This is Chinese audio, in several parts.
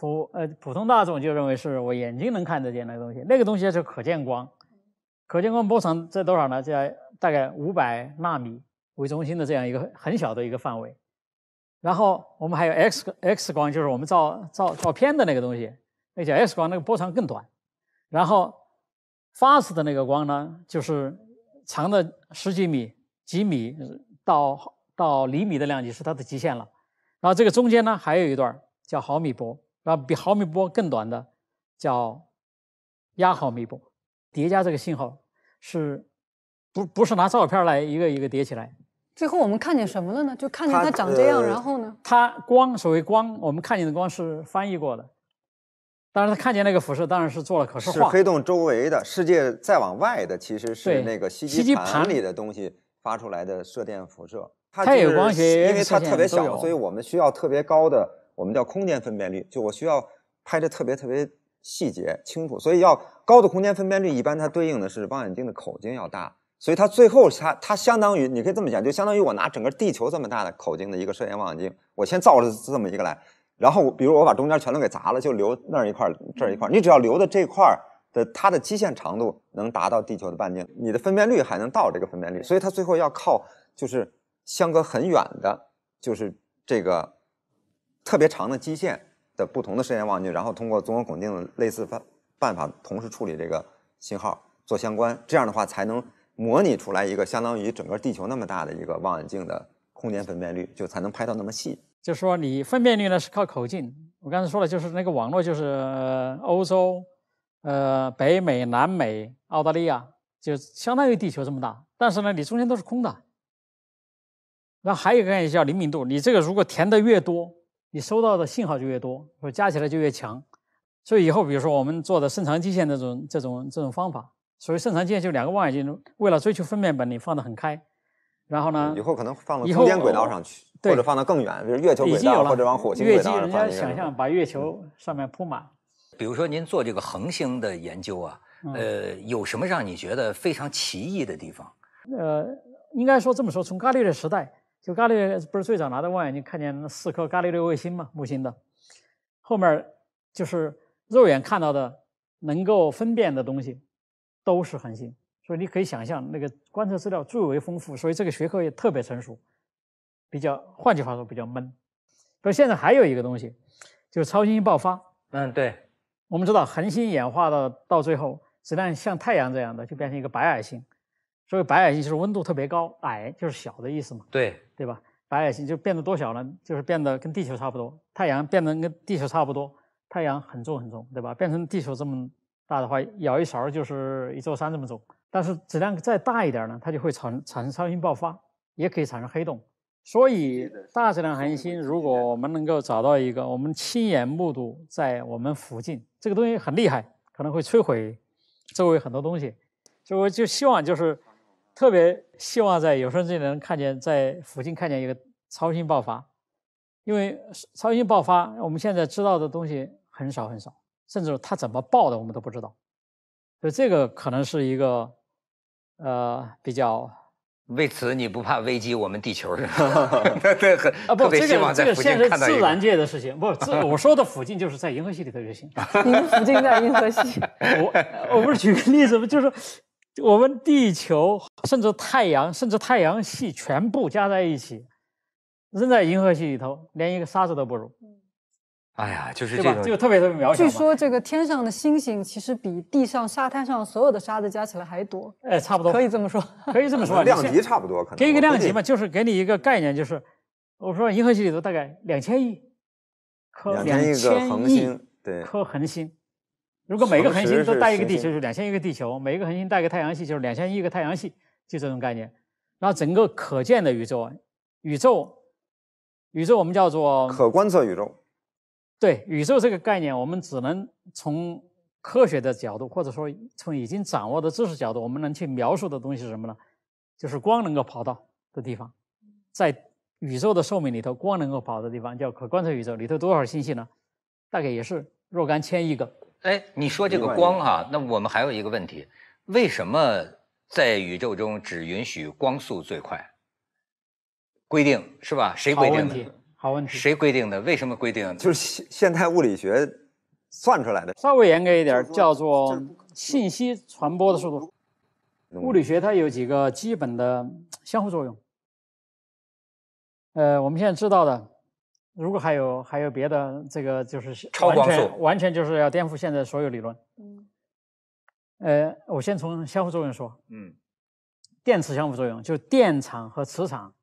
普呃普通大众就认为是我眼睛能看得见那个东西，那个东西是可见光，可见光波长在多少呢？在大概五百纳米为中心的这样一个很小的一个范围。然后我们还有 X X 光，就是我们照照照片的那个东西，那叫 X 光，那个波长更短。然后，fast 的那个光呢，就是长的十几米、几米到到厘米的量级是它的极限了。然后这个中间呢还有一段叫毫米波。啊，比毫米波更短的叫压毫米波。叠加这个信号是不不是拿照片来一个一个叠起来？最后我们看见什么了呢？就看见它长这样，然后呢？它光，所谓光，我们看见的光是翻译过的。当然，它看见那个辐射，当然是做了可视化。是黑洞周围的，世界再往外的，其实是那个吸积盘里的东西发出来的射电辐射。也有光学，因为它特别小，所以我们需要特别高的。我们叫空间分辨率，就我需要拍的特别特别细节清楚，所以要高的空间分辨率，一般它对应的是望远镜的口径要大，所以它最后它它相当于你可以这么讲，就相当于我拿整个地球这么大的口径的一个射电望远镜，我先造了这么一个来，然后比如我把中间全都给砸了，就留那儿一块这儿一块你只要留的这块的它的基线长度能达到地球的半径，你的分辨率还能到这个分辨率，所以它最后要靠就是相隔很远的，就是这个。特别长的基线的不同的射电望远镜，然后通过综合孔径的类似办办法，同时处理这个信号做相关，这样的话才能模拟出来一个相当于整个地球那么大的一个望远镜的空间分辨率，就才能拍到那么细。就是说，你分辨率呢是靠口径。我刚才说了，就是那个网络，就是欧洲、呃北美、南美、澳大利亚，就相当于地球这么大。但是呢，你中间都是空的。那还有一个概念叫灵敏度，你这个如果填的越多。你收到的信号就越多，或加起来就越强，所以以后比如说我们做的深长基线这种这种这种方法，所谓深长基线就两个望远镜，为了追求分辨本领放得很开，然后呢，以后可能放到空间轨道上去，或者放到更远，比如月球轨道或者往火星轨道上月基人家想象把月球上面铺满。比如说您做这个恒星的研究啊，呃，有什么让你觉得非常奇异的地方？呃，应该说这么说，从伽利略时代。就伽利略不是最早拿到望远镜看见那四颗伽利略卫星嘛？木星的后面就是肉眼看到的能够分辨的东西都是恒星，所以你可以想象那个观测资料最为丰富，所以这个学科也特别成熟。比较，换句话说，比较闷。可是现在还有一个东西，就是超新星爆发。嗯，对。我们知道恒星演化的到最后，子弹像太阳这样的就变成一个白矮星。所以白矮星就是温度特别高，矮就是小的意思嘛，对对吧？白矮星就变得多小呢？就是变得跟地球差不多。太阳变得跟地球差不多，太阳很重很重，对吧？变成地球这么大的话，舀一勺就是一座山这么重。但是质量再大一点呢，它就会产产生超新爆发，也可以产生黑洞。所以大质量恒星，如果我们能够找到一个，我们亲眼目睹在我们附近，这个东西很厉害，可能会摧毁周围很多东西。以我就希望就是。特别希望在有生之年能看见，在附近看见一个超新爆发，因为超新爆发，我们现在知道的东西很少很少，甚至它怎么爆的我们都不知道，所以这个可能是一个，呃，比较为此你不怕危及我们地球？对对，很特别希望在附近看到一个。这个现在自然界的事情，不，我说的附近就是在银河系里的就行。你们附近在银河系。我我不是举个例子嘛，就是我们地球，甚至太阳，甚至太阳系全部加在一起，扔在银河系里头，连一个沙子都不如。哎呀，就是这个，就特别特别渺小。据说这个天上的星星，其实比地上沙滩上所有的沙子加起来还多。哎，差不多，可以这么说，可以这么说，量级差不多，可能给一个量级嘛，就是给你一个概念，就是我说银河系里头大概两千亿颗恒星，对，颗恒星。如果每个恒星都带一个地球，就是两千亿个地球；每个恒星带一个太阳系，就是两千亿个太阳系，就这种概念。然后整个可见的宇宙，宇宙，宇宙，我们叫做可观测宇宙。对宇宙这个概念，我们只能从科学的角度，或者说从已经掌握的知识角度，我们能去描述的东西是什么呢？就是光能够跑到的地方，在宇宙的寿命里头，光能够跑的地方叫可观测宇宙，里头多少星系呢？大概也是若干千亿个。哎，你说这个光哈，那我们还有一个问题：为什么在宇宙中只允许光速最快？规定是吧？谁规定的？好问题，好问题。谁规定的？为什么规定？就是现现代物理学算出来的。稍微严格一点，叫做信息传播的速度。物理学它有几个基本的相互作用。呃，我们现在知道的。如果还有还有别的这个就是超光速，完全就是要颠覆现在所有理论。嗯，呃，我先从相互作用说。嗯，电磁相互作用就是电场和磁场，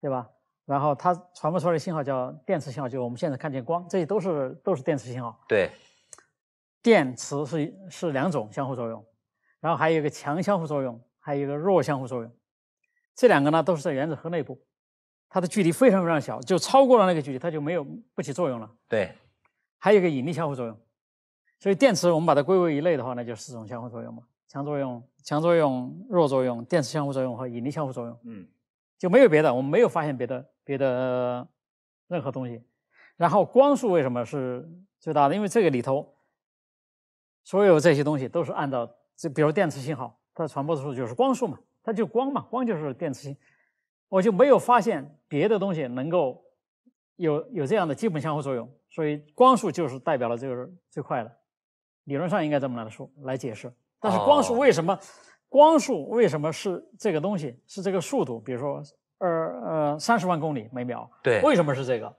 对吧？然后它传播出来的信号叫电磁信号，就是我们现在看见光，这些都是都是电磁信号。对，电磁是是两种相互作用，然后还有一个强相互作用，还有一个弱相互作用，这两个呢都是在原子核内部。它的距离非常非常小，就超过了那个距离，它就没有不起作用了。对，还有一个引力相互作用，所以电磁我们把它归为一类的话，那就四种相互作用嘛：强作用、强作用、弱作用、电磁相互作用和引力相互作用。嗯，就没有别的，我们没有发现别的别的任何东西。然后光速为什么是最大的？因为这个里头所有这些东西都是按照这，比如电磁信号，它的传播速度就是光速嘛，它就光嘛，光就是电磁信号。我就没有发现别的东西能够有有这样的基本相互作用，所以光速就是代表了这个最快的。理论上应该这么来说来解释。但是光速为什么？光速为什么是这个东西？是这个速度？比如说，二呃三十万公里每秒。对。为什么是这个？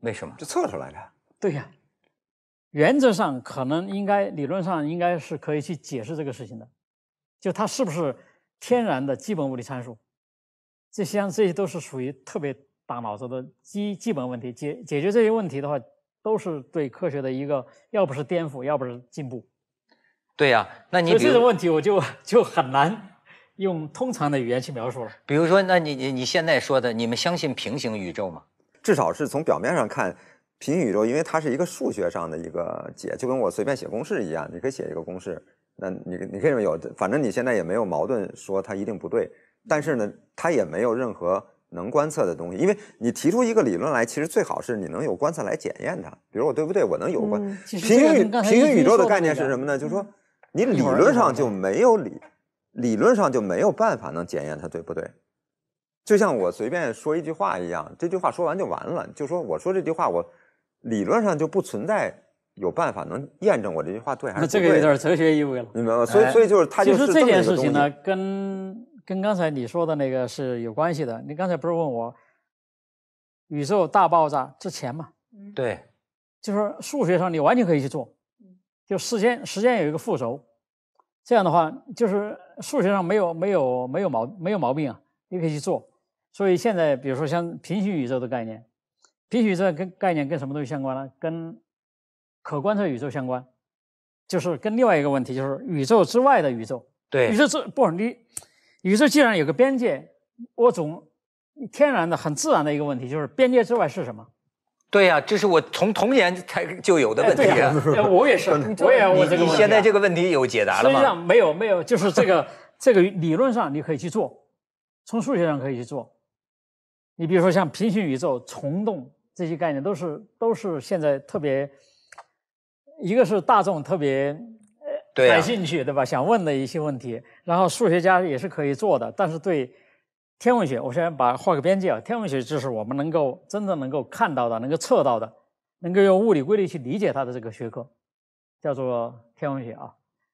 为什么？就测出来的。对呀，原则上可能应该理论上应该是可以去解释这个事情的。就它是不是天然的基本物理参数？这实际上这些都是属于特别大脑子的基基本问题。解解决这些问题的话，都是对科学的一个，要不是颠覆，要不是进步。对呀，那你这种问题，我就就很难用通常的语言去描述了。比如说，那你你你现在说的，你们相信平行宇宙吗？至少是从表面上看，平行宇宙，因为它是一个数学上的一个解，就跟我随便写公式一样，你可以写一个公式，那你你可以有，反正你现在也没有矛盾，说它一定不对。但是呢，它也没有任何能观测的东西。因为你提出一个理论来，其实最好是你能有观测来检验它。比如我对不对，我能有观。平行平行宇宙的概念是什么呢？就是说，你理论上就没有理，理论上就没有办法能检验它对不对。就像我随便说一句话一样，这句话说完就完了。就说我说这句话，我理论上就不存在有办法能验证我这句话对还是不对。那这个有点哲学意味了。你明白吗？所以所以就是它就是这件事情呢跟。跟刚才你说的那个是有关系的。你刚才不是问我宇宙大爆炸之前嘛？对，就是数学上你完全可以去做。就时间，时间有一个附轴，这样的话就是数学上没有没有没有毛没有毛病啊，你可以去做。所以现在比如说像平行宇宙的概念，平行宇宙跟概念跟什么东西相关呢？跟可观测宇宙相关，就是跟另外一个问题，就是宇宙之外的宇宙。对，宇宙之不你。宇宙既然有个边界，我总天然的、很自然的一个问题就是边界之外是什么？对呀，这是我从童年才就有的问题啊！我也是，我也。这个、你现在这个问题有解答了吗？实际上没有，没有，就是这个这个理论上你可以去做，从数学上可以去做。你比如说像平行宇宙、虫洞这些概念，都是都是现在特别，一个是大众特别。感兴趣对吧？想问的一些问题，然后数学家也是可以做的，但是对天文学，我先把画个边界啊。天文学就是我们能够真正能够看到的、能够测到的、能够用物理规律去理解它的这个学科，叫做天文学啊。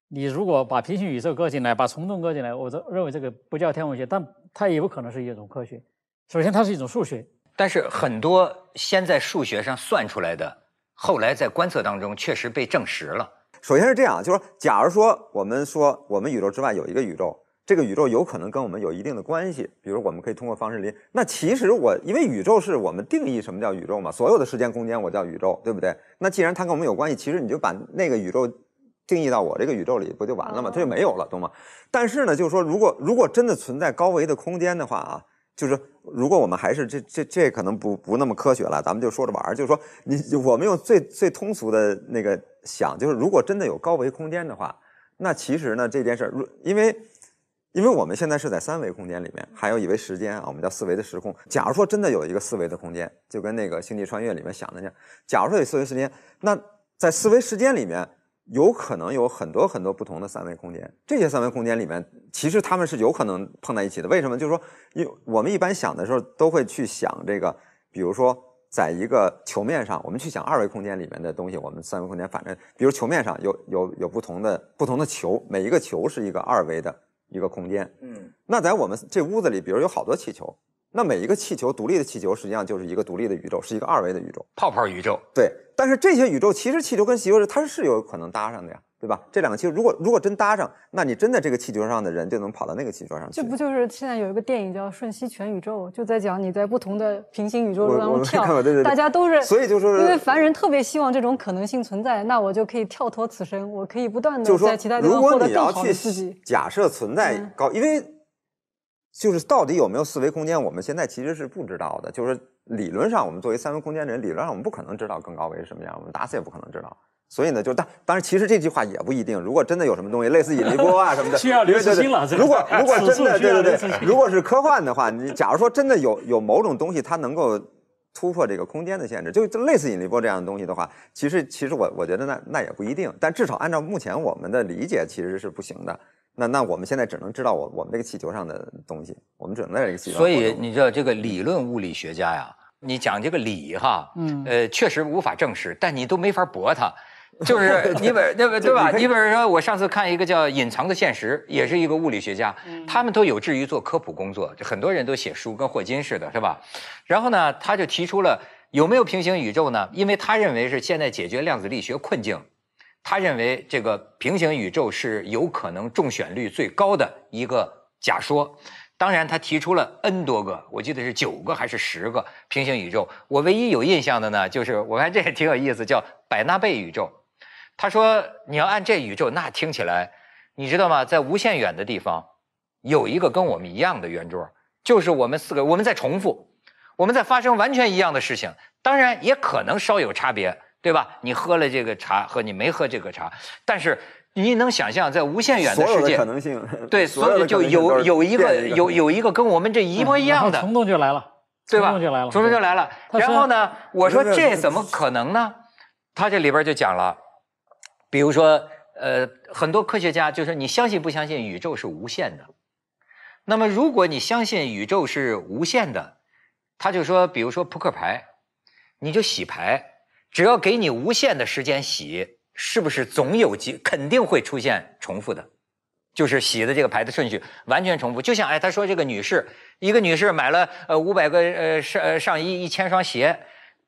你如果把平行宇宙搁进来，把虫洞搁进来，我这认为这个不叫天文学，但它也有可能是一种科学。首先，它是一种数学，但是很多先在数学上算出来的，后来在观测当中确实被证实了。首先是这样就是说，假如说我们说我们宇宙之外有一个宇宙，这个宇宙有可能跟我们有一定的关系，比如我们可以通过方式林。那其实我因为宇宙是我们定义什么叫宇宙嘛，所有的时间空间我叫宇宙，对不对？那既然它跟我们有关系，其实你就把那个宇宙定义到我这个宇宙里，不就完了吗？它就没有了，懂吗？但是呢，就是说，如果如果真的存在高维的空间的话啊。就是如果我们还是这这这可能不不那么科学了，咱们就说着玩儿。就是说，你我们用最最通俗的那个想，就是如果真的有高维空间的话，那其实呢这件事儿，因为因为我们现在是在三维空间里面，还有以为时间啊，我们叫四维的时空。假如说真的有一个四维的空间，就跟那个星际穿越里面想的那样，假如说有四维时间，那在四维时间里面。有可能有很多很多不同的三维空间，这些三维空间里面，其实他们是有可能碰在一起的。为什么？就是说，因为我们一般想的时候，都会去想这个，比如说，在一个球面上，我们去想二维空间里面的东西，我们三维空间反正，比如球面上有有有不同的不同的球，每一个球是一个二维的一个空间。嗯，那在我们这屋子里，比如有好多气球。那每一个气球独立的气球，实际上就是一个独立的宇宙，是一个二维的宇宙，泡泡宇宙。对，但是这些宇宙其实气球跟气球它是有可能搭上的呀，对吧？这两个气球如果如果真搭上，那你真的这个气球上的人就能跑到那个气球上去。这不就是现在有一个电影叫《瞬息全宇宙》，就在讲你在不同的平行宇宙当中跳，大家都是，所以就说，因为凡人特别希望这种可能性存在，那我就可以跳脱此生，我可以不断的在其他地方获得更好的刺激。假设存在高，因为。就是到底有没有四维空间？我们现在其实是不知道的。就是理论上，我们作为三维空间的人，理论上我们不可能知道更高维是什么样，我们打死也不可能知道。所以呢，就当当然，其实这句话也不一定。如果真的有什么东西，类似引力波啊什么的，需要留心了。如果 如果真的，对对对，如果是科幻的话，你假如说真的有有某种东西，它能够突破这个空间的限制，就类似引力波这样的东西的话，其实其实我我觉得那那也不一定。但至少按照目前我们的理解，其实是不行的。那那我们现在只能知道我我们这个气球上的东西，我们只能在这个气球。所以你知道这个理论物理学家呀，你讲这个理哈，嗯，呃，确实无法证实，但你都没法驳他，就是 你比那个对吧？你比如说我上次看一个叫《隐藏的现实》，也是一个物理学家，他们都有志于做科普工作，就很多人都写书，跟霍金似的，是吧？然后呢，他就提出了有没有平行宇宙呢？因为他认为是现在解决量子力学困境。他认为这个平行宇宙是有可能中选率最高的一个假说。当然，他提出了 n 多个，我记得是九个还是十个平行宇宙。我唯一有印象的呢，就是我看这也挺有意思，叫百纳贝宇宙。他说，你要按这宇宙，那听起来，你知道吗？在无限远的地方，有一个跟我们一样的圆桌，就是我们四个，我们在重复，我们在发生完全一样的事情，当然也可能稍有差别。对吧？你喝了这个茶和你没喝这个茶，但是你能想象在无限远的世界，可能性对，所有就有有一个有有一个跟我们这一模一样的，冲动就来了，对吧？冲动就来了，冲动就来了。然后呢，我说这怎么可能呢？他这里边就讲了，比如说，呃，很多科学家就是你相信不相信宇宙是无限的？那么如果你相信宇宙是无限的，他就说，比如说扑克牌，你就洗牌。只要给你无限的时间洗，是不是总有几肯定会出现重复的？就是洗的这个牌的顺序完全重复。就像哎，他说这个女士，一个女士买了呃五百个呃上上衣一千双鞋，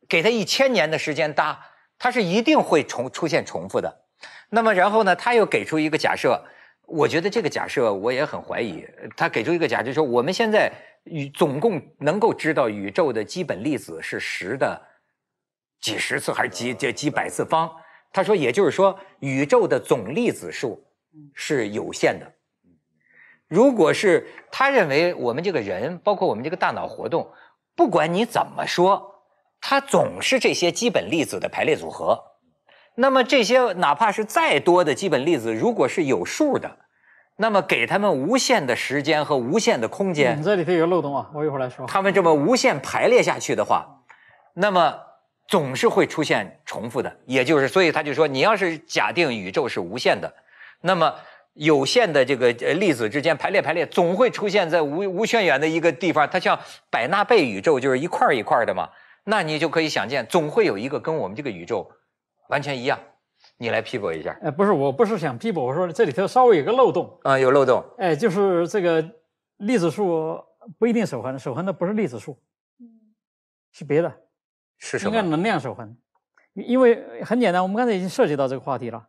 给她一千年的时间搭，她是一定会重出现重复的。那么然后呢，他又给出一个假设，我觉得这个假设我也很怀疑。他给出一个假设说，我们现在宇总共能够知道宇宙的基本粒子是十的。几十次还是几几几百次方？他说，也就是说，宇宙的总粒子数是有限的。如果是他认为我们这个人，包括我们这个大脑活动，不管你怎么说，它总是这些基本粒子的排列组合。那么这些哪怕是再多的基本粒子，如果是有数的，那么给他们无限的时间和无限的空间，你这里头有个漏洞啊！我一会儿来说。他们这么无限排列下去的话，那么。总是会出现重复的，也就是，所以他就说，你要是假定宇宙是无限的，那么有限的这个粒子之间排列排列，总会出现在无无限远的一个地方。它像百纳贝宇宙，就是一块一块的嘛。那你就可以想见，总会有一个跟我们这个宇宙完全一样。你来批驳一下。哎，不是，我不是想批驳，我说这里头稍微有个漏洞。啊，有漏洞。哎，就是这个粒子数不一定守恒，守恒的不是粒子数，嗯，是别的。应该能量守恒，因为很简单，我们刚才已经涉及到这个话题了，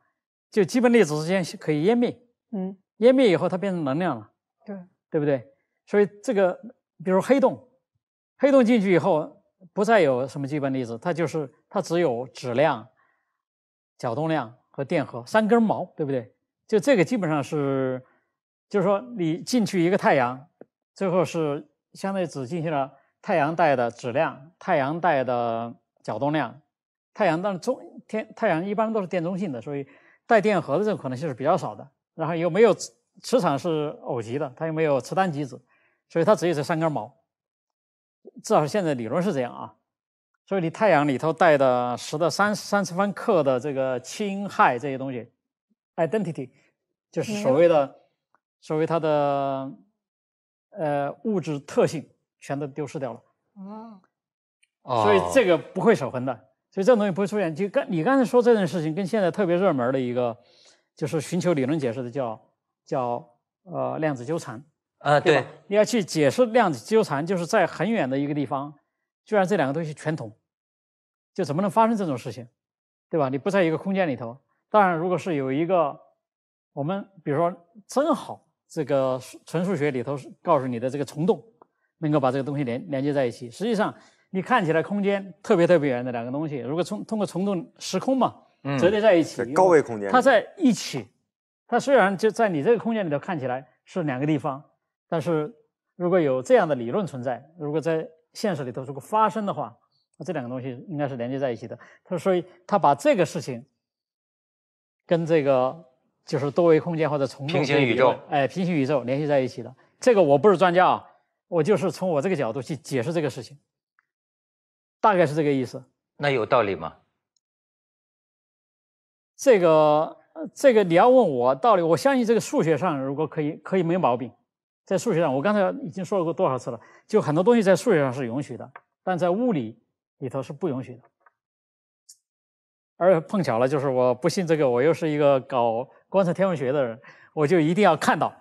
就基本粒子之间可以湮灭，嗯，湮灭以后它变成能量了，对，对不对？所以这个，比如黑洞，黑洞进去以后不再有什么基本粒子，它就是它只有质量、角动量和电荷三根毛，对不对？就这个基本上是，就是说你进去一个太阳，最后是相当于只进行了。太阳带的质量、太阳带的角动量、太阳但是中天太阳一般都是电中性的，所以带电荷的这种可能性是比较少的。然后又没有磁场是偶极的，它又没有磁单极子，所以它只有这三根毛。至少现在理论是这样啊。所以你太阳里头带的十的三三次方克的这个氢氦这些东西，identity 就是所谓的所谓它的呃物质特性。全都丢失掉了，嗯，所以这个不会守恒的，所以这个东西不会出现。就刚你刚才说这件事情，跟现在特别热门的一个，就是寻求理论解释的，叫叫呃量子纠缠，呃，对，你要去解释量子纠缠，就是在很远的一个地方，居然这两个东西全同，就怎么能发生这种事情，对吧？你不在一个空间里头。当然，如果是有一个我们比如说正好这个纯数学里头告诉你的这个虫洞。能够把这个东西连连接在一起。实际上，你看起来空间特别特别远的两个东西，如果从通过虫洞时空嘛，折叠在一起，高维空间，它在一起。它虽然就在你这个空间里头看起来是两个地方，但是如果有这样的理论存在，如果在现实里头如果发生的话，那这两个东西应该是连接在一起的。他所以他把这个事情跟这个就是多维空间或者虫洞、平行宇宙，哎，平行宇宙联系在一起的。这个我不是专家啊。我就是从我这个角度去解释这个事情，大概是这个意思。那有道理吗？这个这个你要问我道理，我相信这个数学上如果可以，可以没毛病。在数学上，我刚才已经说了过多少次了，就很多东西在数学上是允许的，但在物理里头是不允许的。而碰巧了，就是我不信这个，我又是一个搞观测天文学的人，我就一定要看到。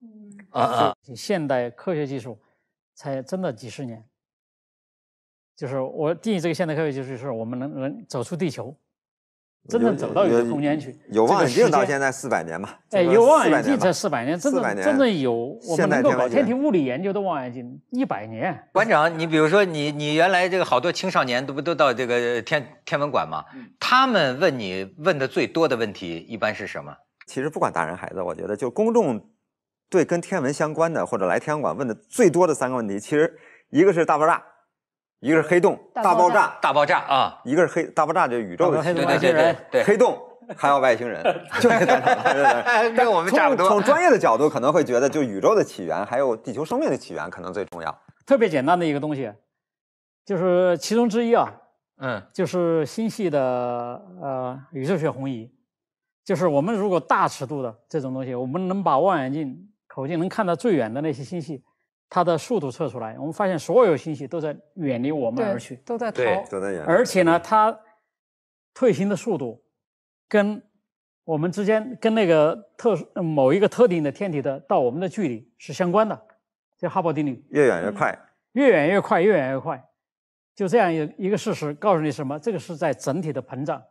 嗯啊啊！现代科学技术。才真的几十年，就是我定义这个现代科学就是我们能能走出地球，真正走到宇宙空间去。有望远镜到现在四百年嘛？哎，望远镜才四百年，真正真正有我们能够搞天体物理研究的望远镜一百年。馆长，你比如说你你原来这个好多青少年都不都到这个天天文馆嘛，他们问你问的最多的问题一般是什么？其实不管大人孩子，我觉得就公众。对，跟天文相关的或者来天文馆问的最多的三个问题，其实一个是大爆炸，一个是黑洞，大爆炸，大爆炸啊，一个是黑大爆炸，就是宇宙的，那些人，对，黑洞，还有外星人，就是 跟我们差不多。从专业的角度可能会觉得，就宇宙的起源，还有地球生命的起源可能最重要。特别简单的一个东西，就是其中之一啊，嗯，就是星系的呃宇宙学红移，就是我们如果大尺度的这种东西，我们能把望远镜。口径能看到最远的那些星系，它的速度测出来，我们发现所有星系都在远离我们而去，都在逃，都在远。而且呢，它退行的速度跟我们之间跟那个特某一个特定的天体的到我们的距离是相关的，叫哈勃定律。越远越快，越远越快，越远越快。就这样一一个事实告诉你什么？这个是在整体的膨胀，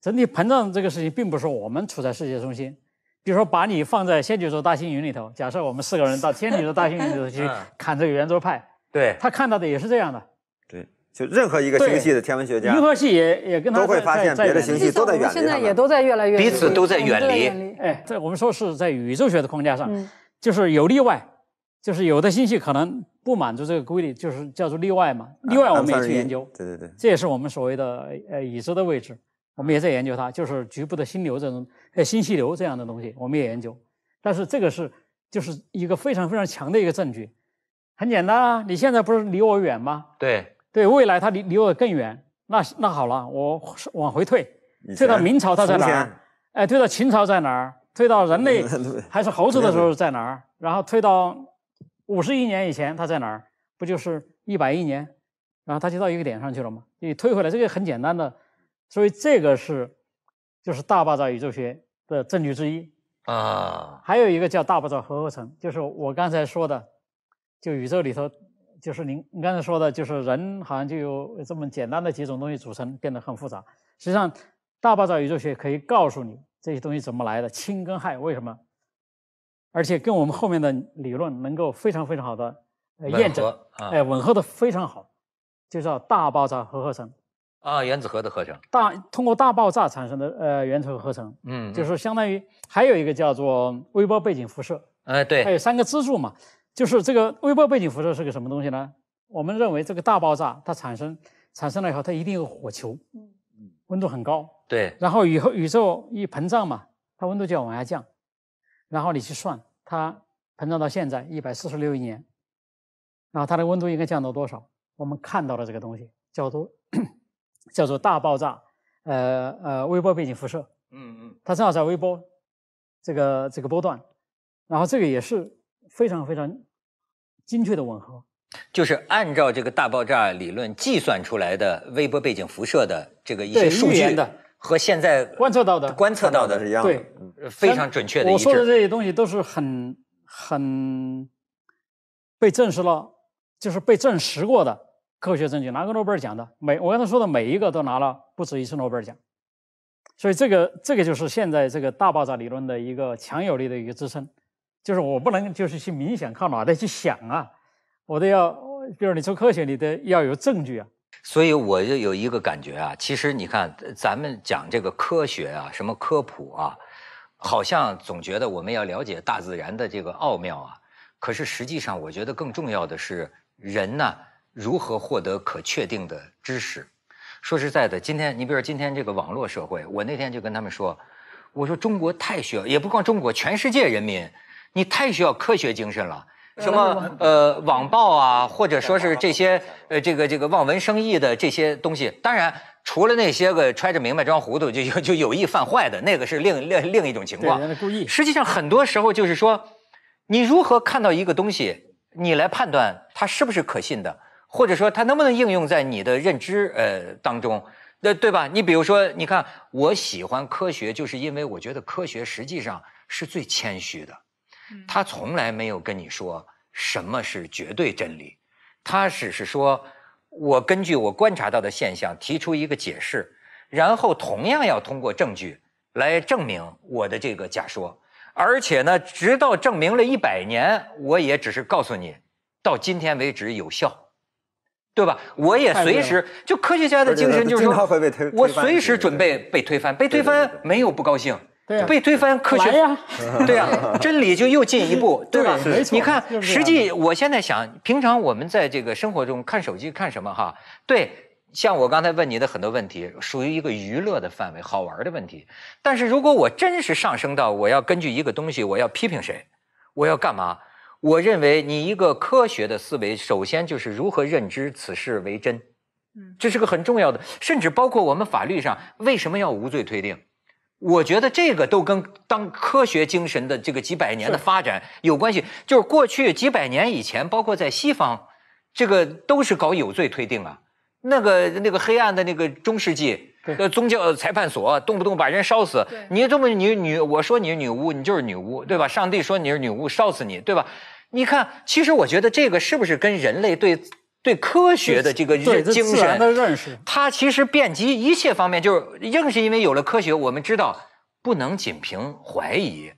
整体膨胀这个事情并不是我们处在世界中心。比如说，把你放在仙女座大星云里头，假设我们四个人到仙女座大星云里头去 砍这个圆桌派，对他看到的也是这样的。对，就任何一个星系的天文学家，银河系也也跟他都会发现别的星系都在远离。现在也都在越来越彼此都在远离。哎，这我们说是在宇宙学的框架上，就是有例外，就是有的星系可能不满足这个规律，就是叫做例外嘛。例外我们也去研究。对对对，这也是我们所谓的呃已知的位置，我们也在研究它，就是局部的星流这种。呃，信息流这样的东西我们也研究，但是这个是就是一个非常非常强的一个证据，很简单啊，你现在不是离我远吗？对，对未来它离离我更远，那那好了，我往回退，退到明朝它在哪儿？哎，退到秦朝在哪儿？退到人类 还是猴子的时候在哪儿？然后退到五十亿年以前它在哪儿？不就是一百亿年？然后它就到一个点上去了吗？你退回来这个很简单的，所以这个是。就是大爆炸宇宙学的证据之一啊，还有一个叫大爆炸核合成，就是我刚才说的，就宇宙里头，就是您您刚才说的，就是人好像就有这么简单的几种东西组成，变得很复杂。实际上，大爆炸宇宙学可以告诉你这些东西怎么来的，氢跟氦为什么，而且跟我们后面的理论能够非常非常好的验证，哎，吻合的非常好，就叫大爆炸核合成。啊，原子核的合成大通过大爆炸产生的呃原子核合成，嗯，就是相当于还有一个叫做微波背景辐射，哎对，还有三个支柱嘛，就是这个微波背景辐射是个什么东西呢？我们认为这个大爆炸它产生产生了以后，它一定有火球，嗯，温度很高，对，然后以后宇宙一膨胀嘛，它温度就要往下降，然后你去算它膨胀到现在一百四十六亿年，然后它的温度应该降到多少？我们看到了这个东西叫做叫做大爆炸，呃呃，微波背景辐射，嗯嗯，它正好在微波这个这个波段，然后这个也是非常非常精确的吻合，就是按照这个大爆炸理论计算出来的微波背景辐射的这个一些数据和现在观测到的观测到的是一样，的，对，非常准确的。我说的这些东西都是很很被证实了，就是被证实过的。科学证据拿个诺贝尔奖的，每我刚才说的每一个都拿了不止一次诺贝尔奖，所以这个这个就是现在这个大爆炸理论的一个强有力的一个支撑，就是我不能就是去冥想靠脑袋去想啊，我都要，比如你做科学，你得要有证据啊。所以我就有一个感觉啊，其实你看咱们讲这个科学啊，什么科普啊，好像总觉得我们要了解大自然的这个奥妙啊，可是实际上我觉得更重要的是人呢。如何获得可确定的知识？说实在的，今天你比如今天这个网络社会，我那天就跟他们说，我说中国太需要，也不光中国，全世界人民，你太需要科学精神了。什么呃，网暴啊，或者说是这些呃，这个这个望文生义的这些东西。当然，除了那些个揣着明白装糊涂，就 就就有意犯坏的那个是另另另一种情况。实际上，很多时候就是说，你如何看到一个东西，你来判断它是不是可信的。或者说它能不能应用在你的认知呃当中，那对吧？你比如说，你看，我喜欢科学，就是因为我觉得科学实际上是最谦虚的，他从来没有跟你说什么是绝对真理，他只是说我根据我观察到的现象提出一个解释，然后同样要通过证据来证明我的这个假说，而且呢，直到证明了一百年，我也只是告诉你，到今天为止有效。对吧？我也随时就科学家的精神就是说，我随时准备被推翻，被推翻没有不高兴，被推翻科学呀，对呀，真理就又进一步，对吧？没错。你看，实际我现在想，平常我们在这个生活中看手机看什么哈？对，像我刚才问你的很多问题，属于一个娱乐的范围，好玩的问题。但是如果我真是上升到我要根据一个东西，我要批评谁，我要干嘛？我认为你一个科学的思维，首先就是如何认知此事为真，嗯，这是个很重要的，甚至包括我们法律上为什么要无罪推定，我觉得这个都跟当科学精神的这个几百年的发展有关系。就是过去几百年以前，包括在西方，这个都是搞有罪推定啊，那个那个黑暗的那个中世纪。呃，宗教裁判所动不动把人烧死。你这么女女，我说你是女巫，你就是女巫，对吧？上帝说你是女巫，烧死你，对吧？你看，其实我觉得这个是不是跟人类对对科学的这个精神认识，它其实遍及一切方面，就是正是因为有了科学，我们知道不能仅凭怀疑。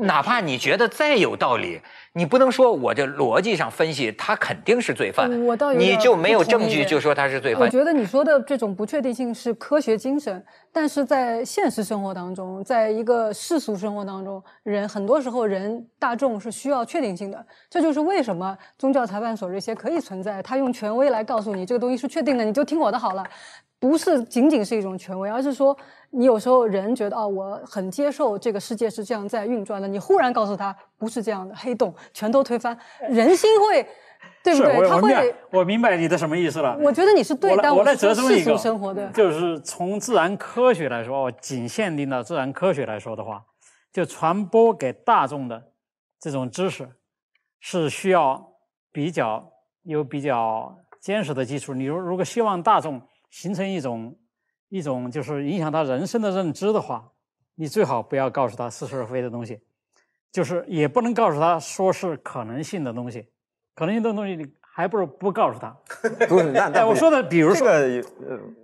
哪怕你觉得再有道理，你不能说我这逻辑上分析他肯定是罪犯，你就没有证据就说他是罪犯。我觉得你说的这种不确定性是科学精神，但是在现实生活当中，在一个世俗生活当中，人很多时候人大众是需要确定性的。这就是为什么宗教裁判所这些可以存在，他用权威来告诉你这个东西是确定的，你就听我的好了。不是仅仅是一种权威，而是说你有时候人觉得哦，我很接受这个世界是这样在运转的。你忽然告诉他不是这样的，黑洞全都推翻，人心会，对不对？他会，我明白你的什么意思了。我觉得你是对，但我世俗生活的就是从自然科学来说哦，仅限定到自然科学来说的话，就传播给大众的这种知识是需要比较有比较坚实的基础。你如如果希望大众。形成一种一种就是影响他人生的认知的话，你最好不要告诉他似是而非的东西，就是也不能告诉他说是可能性的东西，可能性的东西你还不如不告诉他。哎，我说的，比如说，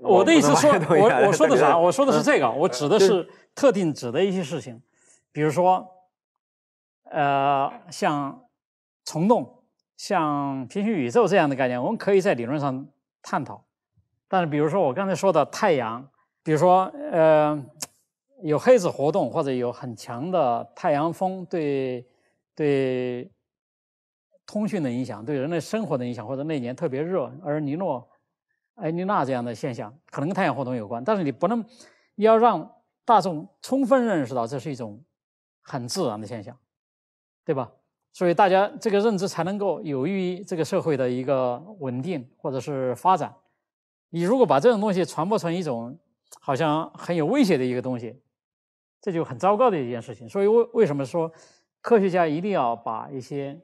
我的意思说，我我说的啥？我说的是这个，我指的是特定指的一些事情，比如说，呃，像虫洞、像平行宇宙这样的概念，我们可以在理论上探讨。但是，比如说我刚才说的太阳，比如说呃，有黑子活动或者有很强的太阳风对对通讯的影响，对人类生活的影响，或者那年特别热，而尼诺埃尼娜这样的现象可能跟太阳活动有关。但是你不能要让大众充分认识到这是一种很自然的现象，对吧？所以大家这个认知才能够有益于这个社会的一个稳定或者是发展。你如果把这种东西传播成一种好像很有威胁的一个东西，这就很糟糕的一件事情。所以为为什么说科学家一定要把一些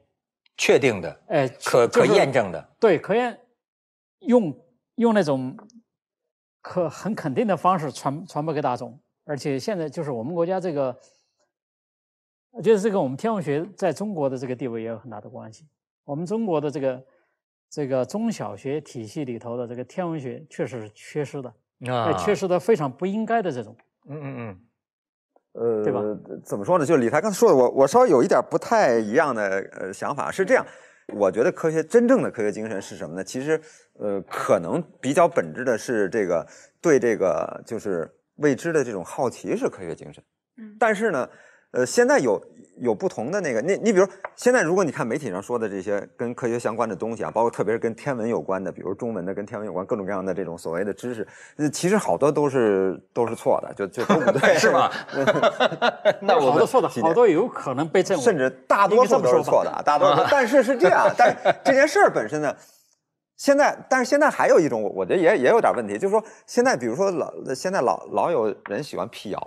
确定的、哎可可验证的、对可验用用那种可很肯定的方式传传播给大众？而且现在就是我们国家这个，我觉得这个我们天文学在中国的这个地位也有很大的关系。我们中国的这个。这个中小学体系里头的这个天文学确实是缺失的啊，缺失的非常不应该的这种。嗯嗯嗯，呃，对吧？怎么说呢？就是李才刚才说的，我我稍微有一点不太一样的呃想法是这样，我觉得科学真正的科学精神是什么呢？其实呃，可能比较本质的是这个对这个就是未知的这种好奇是科学精神。嗯，但是呢。呃，现在有有不同的那个，你你比如现在，如果你看媒体上说的这些跟科学相关的东西啊，包括特别是跟天文有关的，比如中文的跟天文有关各种各样的这种所谓的知识，其实好多都是都是错的，就就都不对，是吧？那好多错的，好多有可能被甚至大多数都是错的，大多数。但是是这样，但是这件事儿本身呢，现在但是现在还有一种，我觉得也也有点问题，就是说现在比如说老现在老老有人喜欢辟谣。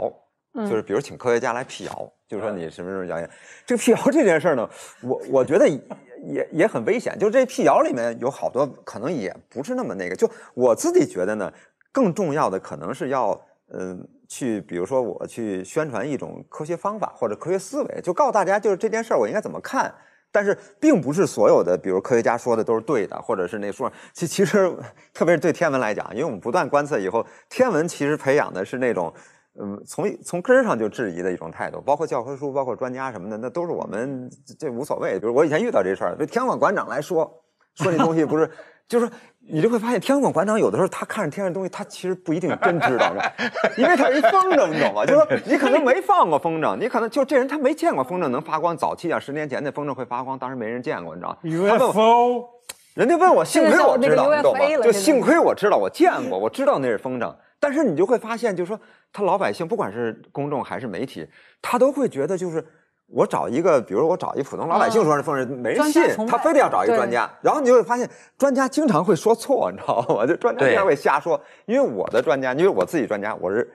就是，比如请科学家来辟谣，就是说你什么什么谣言。这个辟谣这件事呢，我我觉得也也很危险。就这辟谣里面有好多可能也不是那么那个。就我自己觉得呢，更重要的可能是要嗯去，比如说我去宣传一种科学方法或者科学思维，就告诉大家就是这件事我应该怎么看。但是并不是所有的，比如科学家说的都是对的，或者是那说，其其实，特别是对天文来讲，因为我们不断观测以后，天文其实培养的是那种。嗯，从从根上就质疑的一种态度，包括教科书，包括专家什么的，那都是我们这无所谓。比如我以前遇到这事儿，就天文馆馆长来说，说这东西不是，就是你就会发现，天文馆馆长有的时候他看着天上东西，他其实不一定真知道，因为他是一风筝，你懂吗？就是你可能没放过风筝，你可能就这人他没见过风筝能发光。早期啊，十年前那风筝会发光，当时没人见过，你知道吗？UFO，人家问我，幸亏我知道，你懂吗？就幸亏我知道，我见过，我知道那是风筝。但是你就会发现，就是说。他老百姓，不管是公众还是媒体，他都会觉得就是我找一个，比如我找一普通老百姓说是疯人，没人信，他非得要找一个专家。然后你就会发现，专家经常会说错，你知道吗？就专家经常会瞎说，因为我的专家，因为我自己专家，我是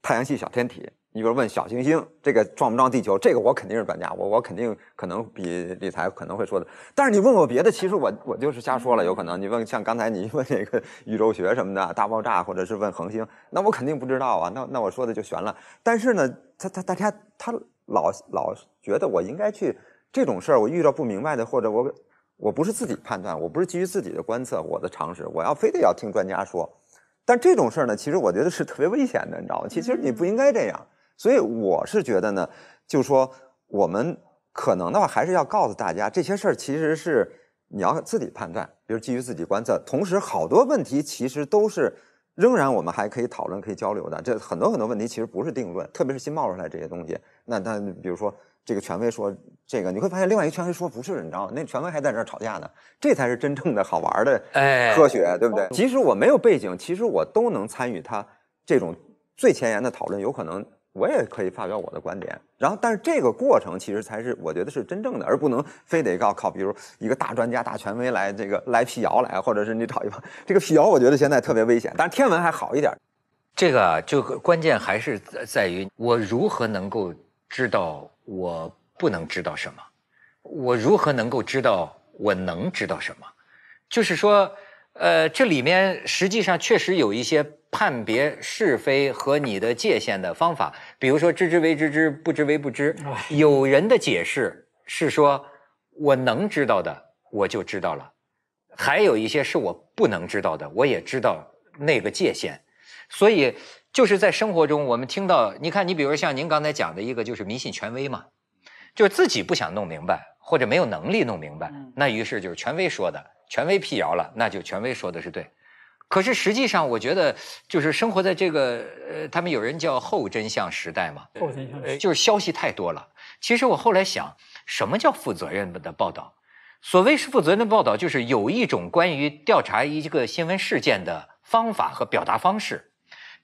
太阳系小天体。你比如问小行星这个撞不撞地球，这个我肯定是专家，我我肯定可能比理财可能会说的。但是你问我别的，其实我我就是瞎说了，有可能。你问像刚才你问那个宇宙学什么的，大爆炸或者是问恒星，那我肯定不知道啊，那那我说的就悬了。但是呢，他他大家他老老觉得我应该去这种事儿，我遇到不明白的或者我我不是自己判断，我不是基于自己的观测，我的常识，我要非得要听专家说。但这种事儿呢，其实我觉得是特别危险的，你知道吗？其实你不应该这样。所以我是觉得呢，就说我们可能的话，还是要告诉大家这些事儿其实是你要自己判断，比如基于自己观测。同时，好多问题其实都是仍然我们还可以讨论、可以交流的。这很多很多问题其实不是定论，特别是新冒出来这些东西。那那比如说这个权威说这个，你会发现另外一个权威说不是，你知道吗？那权威还在这儿吵架呢，这才是真正的好玩儿的科学，对不对？即使我没有背景，其实我都能参与他这种最前沿的讨论，有可能。我也可以发表我的观点，然后，但是这个过程其实才是我觉得是真正的，而不能非得靠靠，比如一个大专家、大权威来这个来辟谣来，或者是你找一帮这个辟谣，我觉得现在特别危险。但是天文还好一点，这个就关键还是在于我如何能够知道我不能知道什么，我如何能够知道我能知道什么，就是说。呃，这里面实际上确实有一些判别是非和你的界限的方法，比如说“知之为知之，不知为不知”。有人的解释是说：“我能知道的我就知道了，还有一些是我不能知道的，我也知道那个界限。”所以就是在生活中，我们听到你看，你比如像您刚才讲的一个就是迷信权威嘛，就是自己不想弄明白或者没有能力弄明白，那于是就是权威说的。权威辟谣了，那就权威说的是对。可是实际上，我觉得就是生活在这个呃，他们有人叫后真相时代嘛，后真相时代就是消息太多了。其实我后来想，什么叫负责任的报道？所谓是负责任的报道，就是有一种关于调查一个新闻事件的方法和表达方式。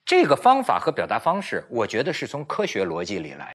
这个方法和表达方式，我觉得是从科学逻辑里来。